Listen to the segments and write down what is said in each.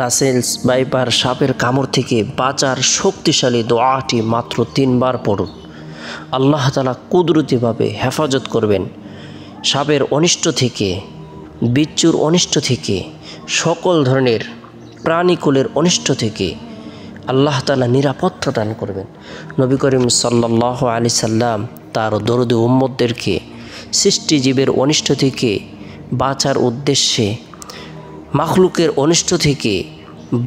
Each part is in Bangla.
রাসেলস বাইপার সাপের কামড় থেকে বাঁচার শক্তিশালী দোয়াটি মাত্র তিনবার পড়ুন আল্লাহ তালা কুদরতিভাবে হেফাজত করবেন সাপের অনিষ্ট থেকে বিচ্ছুর অনিষ্ট থেকে সকল ধরনের প্রাণীকুলের অনিষ্ট থেকে আল্লাহ তালা নিরাপত্তা দান করবেন নবী করিম সাল্লাহ আলি সাল্লাম তার দরদি উম্মদদেরকে সৃষ্টিজীবের অনিষ্ট থেকে বাঁচার উদ্দেশ্যে মাখলুকের অনিষ্ট থেকে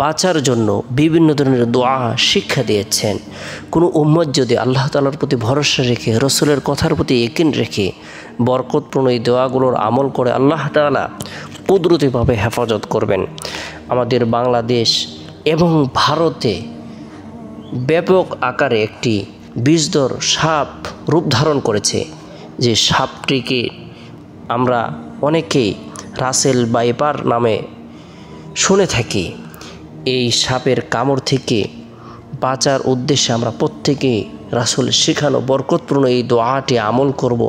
বাঁচার জন্য বিভিন্ন ধরনের দোয়া শিক্ষা দিয়েছেন কোনো উম্মত যদি আল্লাহ তালার প্রতি ভরসা রেখে রসুলের কথার প্রতি একিন রেখে বরকতপূর্ণ এই দোয়াগুলোর আমল করে আল্লাহ তালা কুদরতিভাবে হেফাজত করবেন আমাদের বাংলাদেশ এবং ভারতে ব্যাপক আকারে একটি বিষদর সাপ রূপ ধারণ করেছে যে সাপটিকে আমরা অনেকেই রাসেল বাইপার নামে শুনে থাকি এই সাপের কামড় থেকে বাঁচার উদ্দেশ্যে আমরা প্রত্যেকে রাসুল শেখানো বরকতপূর্ণ এই দোয়াটি আমল করব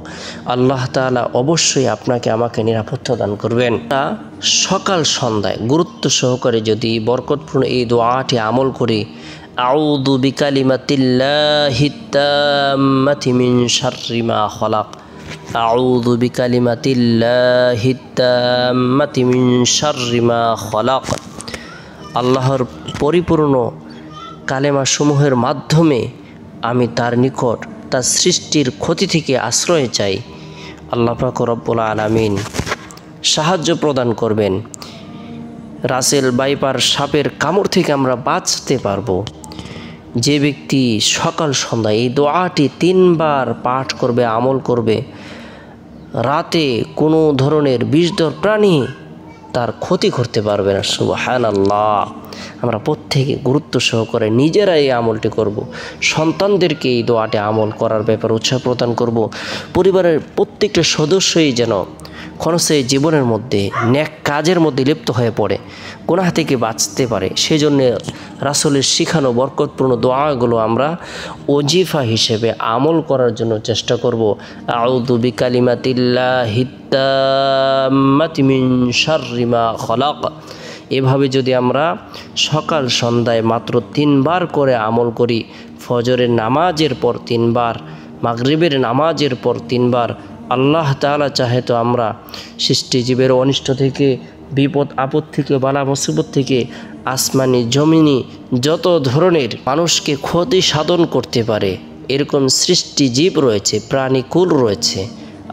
আল্লাহ তালা অবশ্যই আপনাকে আমাকে নিরাপত্তা দান করবেন তা সকাল সন্ধ্যায় গুরুত্ব সহকারে যদি বরকতপূর্ণ এই দোয়াটি আমল করি আউদু বিকালিমাতিল্লাহিতামিন শারিমা হলাক أعوذ بكلمة الله التامة من شر ما خلق আল্লাহর পরিপূর্ণ কালেমাসমূহের মাধ্যমে আমি তার নিকট তার সৃষ্টির ক্ষতি থেকে আশ্রয় চাই আল্লাহ রব্বুল আলামিন সাহায্য প্রদান করবেন রাসেল বাইপার সাপের কামড় থেকে আমরা বাঁচতে পারবো যে ব্যক্তি সকাল সন্ধ্যা এই দোয়াটি তিনবার পাঠ করবে আমল করবে রাতে কোনো ধরনের বিষধর প্রাণী তার ক্ষতি করতে পারবে না সুবাহান আল্লাহ আমরা প্রত্যেকে গুরুত্ব সহকারে নিজেরা এই আমলটি করব। সন্তানদেরকে এই দোয়াটি আমল করার ব্যাপারে উৎসাহ প্রদান করব। পরিবারের প্রত্যেকটা সদস্যই যেন ক্ষণস্থায়ী জীবনের মধ্যে ন্যাক কাজের মধ্যে লিপ্ত হয়ে পড়ে গোনাহ থেকে বাঁচতে পারে সেই জন্য রাসলের শিখানো বরকতপূর্ণ দোয়াগুলো আমরা ওজিফা হিসেবে আমল করার জন্য চেষ্টা করব আউদু বিকালিমাতিল্লা এভাবে যদি আমরা সকাল সন্ধ্যায় মাত্র তিনবার করে আমল করি ফজরের নামাজের পর তিনবার মাগরিবের নামাজের পর তিনবার আল্লাহ তালা চাহে তো আমরা সৃষ্টিজীবের অনিষ্ট থেকে বিপদ আপদ থেকে বালা মুসিবত থেকে আসমানি জমিনি যত ধরনের মানুষকে ক্ষতি সাধন করতে পারে এরকম সৃষ্টিজীব রয়েছে প্রাণীকুল রয়েছে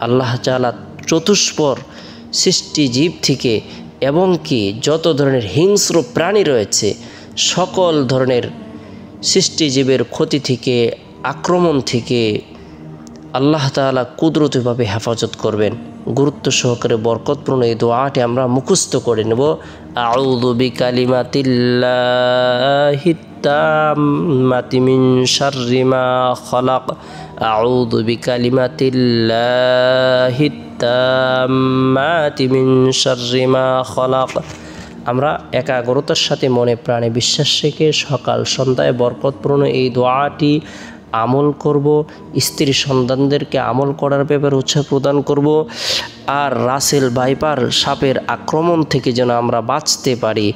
আল্লাহ তালা চতুষ্পর সৃষ্টিজীব থেকে এবং কি যত ধরনের হিংস্র প্রাণী রয়েছে সকল ধরনের সৃষ্টিজীবের ক্ষতি থেকে আক্রমণ থেকে আল্লাহ তালা কুদরতিভাবে হেফাজত করবেন গুরুত্ব সহকারে বরকতপূর্ণ এই দোয়াটি আমরা মুখস্থ করে নেব আউদুবি কালিমাতিল্লাহিতামাতি মিন শাররিমা খলাক আউদুবি কালিমাতিল্লাহিতামাতি মিন শাররিমা খলাক আমরা একাগ্রতার সাথে মনে প্রাণে বিশ্বাস রেখে সকাল সন্ধ্যায় বরকতপূর্ণ এই দোয়াটি আমল করব স্ত্রী সন্তানদেরকে আমল করার ব্যাপারে উৎসাহ প্রদান করব আর রাসেল ভাইপার সাপের আক্রমণ থেকে যেন আমরা বাঁচতে পারি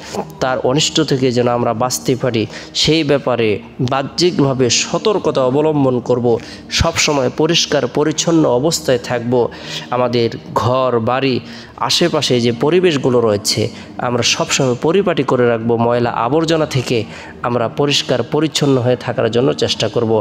তার অনিষ্ট থেকে যেন আমরা বাঁচতে পারি সেই ব্যাপারে বাহ্যিকভাবে সতর্কতা অবলম্বন করব সবসময় পরিষ্কার পরিচ্ছন্ন অবস্থায় থাকব আমাদের ঘর বাড়ি আশেপাশে যে পরিবেশগুলো রয়েছে আমরা সবসময় পরিপাটি করে রাখবো ময়লা আবর্জনা থেকে আমরা পরিষ্কার পরিচ্ছন্ন হয়ে থাকার জন্য চেষ্টা করব